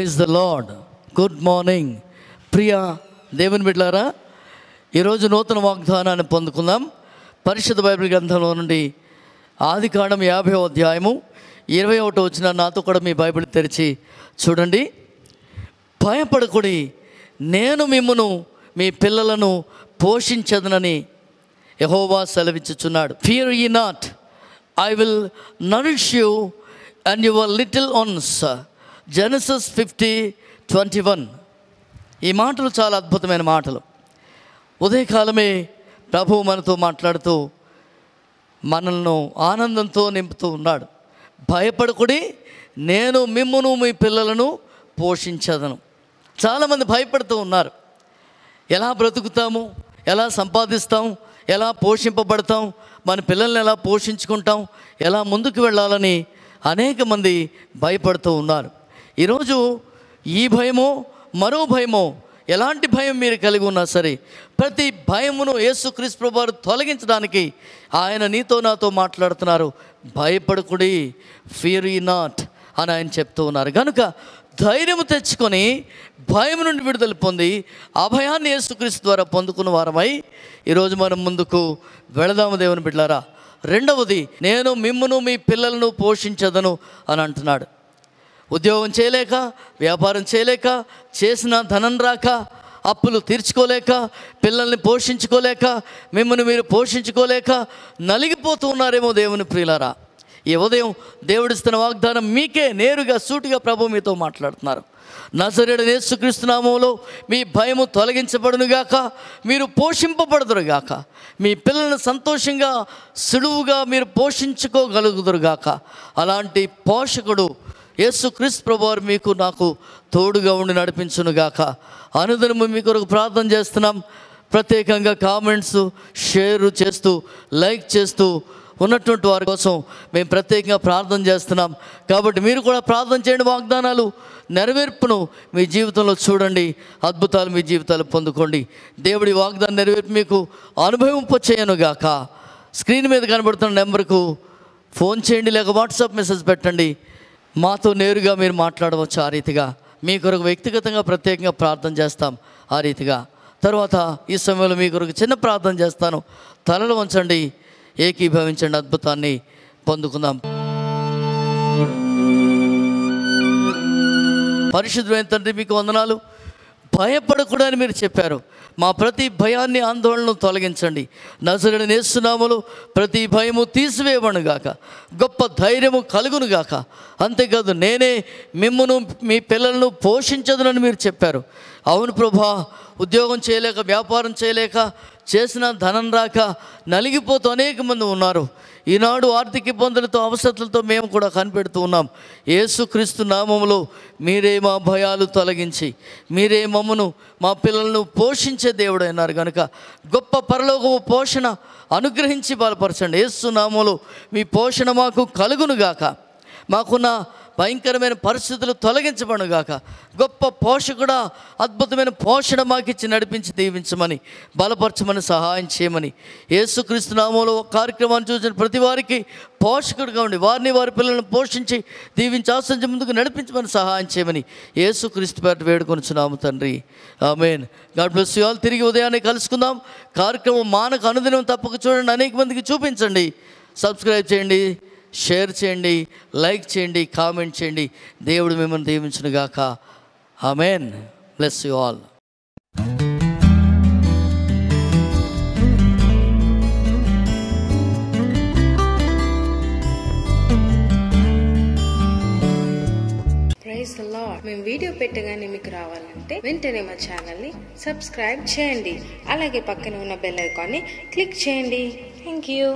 praise the Lord good morning ప్రియ దేవుని బిడ్డారా ఈరోజు నూతన వాగ్దానాన్ని పొందుకుందాం పరిషత్ బైబిల్ గ్రంథంలో నుండి ఆది కాండం యాభై అధ్యాయము ఇరవై ఒకటి వచ్చిన నాతో కూడా మీ బైబిల్ తెరిచి చూడండి భయపడకుడి నేను మిమ్మను మీ పిల్లలను పోషించదనని యహోవా సెలవించుచున్నాడు fear ye not I will nourish you and your little ones Genesis fifty twenty one ఈ మాటలు చాలా అద్భుతమైన మాటలు ఉదయకాలమే ప్రభు మనతో మాట్లాడుతూ మనల్ని ఆనందంతో నింపుతూ ఉన్నాడు భయపడకుడి నేను మిమ్మును మీ పిల్లలను పోషించదను చాలామంది భయపడుతూ ఉన్నారు ఎలా బ్రతుకుతాము ఎలా సంపాదిస్తాం ఎలా పోషింపబడతాం మన పిల్లల్ని ఎలా పోషించుకుంటాం ఎలా ముందుకు వెళ్ళాలని అనేక మంది భయపడుతూ ఉన్నారు ఈరోజు ఈ భయము మరో భయము ఎలాంటి భయం మీరు కలిగి ఉన్నా సరే ప్రతి భయమును యేసుక్రీస్తు వారు తొలగించడానికి ఆయన నీతో నాతో మాట్లాడుతున్నారు భయపడకుడి ఫియర్ ఈ నాట్ అని ఆయన చెప్తూ ఉన్నారు కనుక ధైర్యం తెచ్చుకొని భయం నుండి విడుదల పొంది అభయాన్ని యేసుక్రీస్తు ద్వారా పొందుకున్న వారమై ఈరోజు మనం ముందుకు వెళదాము దేవుని బిడ్డారా రెండవది నేను మిమ్మును మీ పిల్లలను పోషించదను అని అంటున్నాడు ఉద్యోగం చేయలేక వ్యాపారం చేయలేక చేసిన ధనం రాక అప్పులు తీర్చుకోలేక పిల్లల్ని పోషించుకోలేక మిమ్మల్ని మీరు పోషించుకోలేక నలిగిపోతూ ఉన్నారేమో దేవుని ప్రియులారా ఈ ఉదయం దేవుడిస్తున్న వాగ్దానం మీకే నేరుగా సూటిగా ప్రభు మీతో మాట్లాడుతున్నారు నజరేడు నేర్చుక్రీస్తునామంలో మీ భయము తొలగించబడునుగాక మీరు పోషింపబడదురుగాక మీ పిల్లలను సంతోషంగా సులువుగా మీరు పోషించుకోగలుగుదురుగాక అలాంటి పోషకుడు యేసు క్రీస్తు ప్రభువారు మీకు నాకు తోడుగా ఉండి గాక అనుదినము మీ కొరకు ప్రార్థన చేస్తున్నాం ప్రత్యేకంగా కామెంట్స్ షేర్ చేస్తూ లైక్ చేస్తూ ఉన్నటువంటి వారి కోసం మేము ప్రత్యేకంగా ప్రార్థన చేస్తున్నాం కాబట్టి మీరు కూడా ప్రార్థన చేయండి వాగ్దానాలు నెరవేర్పును మీ జీవితంలో చూడండి అద్భుతాలు మీ జీవితాలు పొందుకోండి దేవుడి వాగ్దానం నెరవేర్పు మీకు గాక స్క్రీన్ మీద కనబడుతున్న నెంబర్కు ఫోన్ చేయండి లేక వాట్సాప్ మెసేజ్ పెట్టండి మాతో నేరుగా మీరు మాట్లాడవచ్చు ఆ రీతిగా మీ కొరకు వ్యక్తిగతంగా ప్రత్యేకంగా ప్రార్థన చేస్తాం ఆ రీతిగా తర్వాత ఈ సమయంలో మీ కొరకు చిన్న ప్రార్థన చేస్తాను తలలు వంచండి ఏకీభవించండి అద్భుతాన్ని పొందుకుందాం పరిశుద్ధమైన తండ్రి మీకు వందనాలు భయపడకూడదని మీరు చెప్పారు మా ప్రతి భయాన్ని ఆందోళనను తొలగించండి నజరుడు నేస్తున్నాములు ప్రతి భయము గాక గొప్ప ధైర్యము కలుగునుగాక అంతేకాదు నేనే మిమ్మను మీ పిల్లలను పోషించదునని మీరు చెప్పారు అవును ప్రభా ఉద్యోగం చేయలేక వ్యాపారం చేయలేక చేసిన ధనం రాక నలిగిపోతూ అనేక మంది ఉన్నారు ఈనాడు ఆర్థిక ఇబ్బందులతో అవసరతలతో మేము కూడా కనిపెడుతూ ఉన్నాం ఏసుక్రీస్తు నామములో మీరే మా భయాలు తొలగించి మీరే మమ్మను మా పిల్లలను పోషించే దేవుడు అన్నారు కనుక గొప్ప పరలోకము పోషణ అనుగ్రహించి బలపరచండి ఏసు నామంలో మీ పోషణ మాకు కలుగునుగాక మాకున్న భయంకరమైన పరిస్థితులు తొలగించబడుగాక గొప్ప పోషకుడ అద్భుతమైన పోషణ మాకిచ్చి నడిపించి దీవించమని బలపరచమని సహాయం చేయమని ఏసుక్రీస్తు నామంలో కార్యక్రమాన్ని చూసిన ప్రతి వారికి పోషకుడుగా ఉండి వారిని వారి పిల్లలను పోషించి దీవించి ఆశించి ముందుకు నడిపించమని సహాయం చేయమని ఏసుక్రీస్తు పేట వేడుకొనిచున్నాము తండ్రి amen God bless you all తిరిగి ఉదయాన్నే కలుసుకుందాం కార్యక్రమం మానకు అనుదినం తప్పక చూడండి అనేక మందికి చూపించండి సబ్స్క్రైబ్ చేయండి షేర్ చేయండి లైక్ చేయండి కామెంట్ చేయండి దేవుడు మిమ్మల్ని దీవించునుగాక amen bless you all praise Lord మేము వీడియో పెట్టగానే మీకు రావాలంటే వెంటనే మా ఛానల్ని సబ్స్క్రైబ్ చేయండి అలాగే పక్కన ఉన్న బెల్ ఐకాన్ని క్లిక్ చేయండి థ్యాంక్ యూ